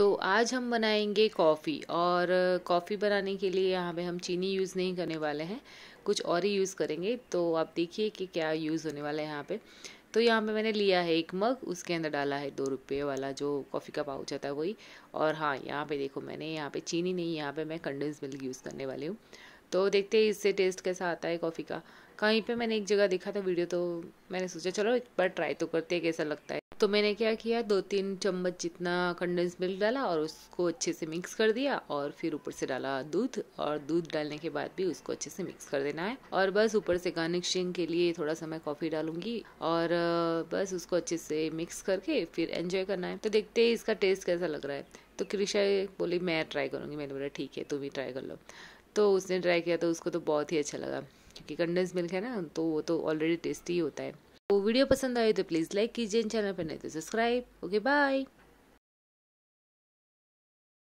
तो आज हम बनाएंगे कॉफ़ी और कॉफ़ी बनाने के लिए यहाँ पे हम चीनी यूज़ नहीं करने वाले हैं कुछ और ही यूज़ करेंगे तो आप देखिए कि क्या यूज़ होने वाला है यहाँ पे तो यहाँ पे मैंने लिया है एक मग उसके अंदर डाला है दो रुपये वाला जो कॉफ़ी का पाउच आता है वही और हाँ यहाँ पे देखो मैंने यहाँ पे चीनी नहीं यहाँ पे मैं कंडेंस मिल्क यूज़ करने वाली हूँ तो देखते हैं इससे टेस्ट कैसा आता है कॉफ़ी का कहीं पे मैंने एक जगह देखा था वीडियो तो मैंने सोचा चलो एक बार ट्राई तो करते हैं कैसा लगता है तो मैंने क्या किया दो तीन चम्मच जितना कंडेंस मिल्क डाला और उसको अच्छे से मिक्स कर दिया और फिर ऊपर से डाला दूध और दूध डालने के बाद भी उसको अच्छे से मिक्स कर देना है और बस ऊपर से गार्निशिंग के लिए थोड़ा सा मैं कॉफ़ी डालूंगी और बस उसको अच्छे से मिक्स करके फिर एंजॉय करना है तो देखते हैं इसका टेस्ट कैसा लग रहा है तो कृषा बोली मैं ट्राई करूँगी मैंने बोला ठीक है तुम भी ट्राई कर लो तो उसने ट्राई किया तो उसको तो बहुत ही अच्छा लगा क्योंकि कंडेंस मिल्क है ना तो वो तो ऑलरेडी टेस्टी ही होता है वो वीडियो पसंद आई तो प्लीज़ लाइक कीजिए चैनल पर नहीं तो सब्सक्राइब ओके बाय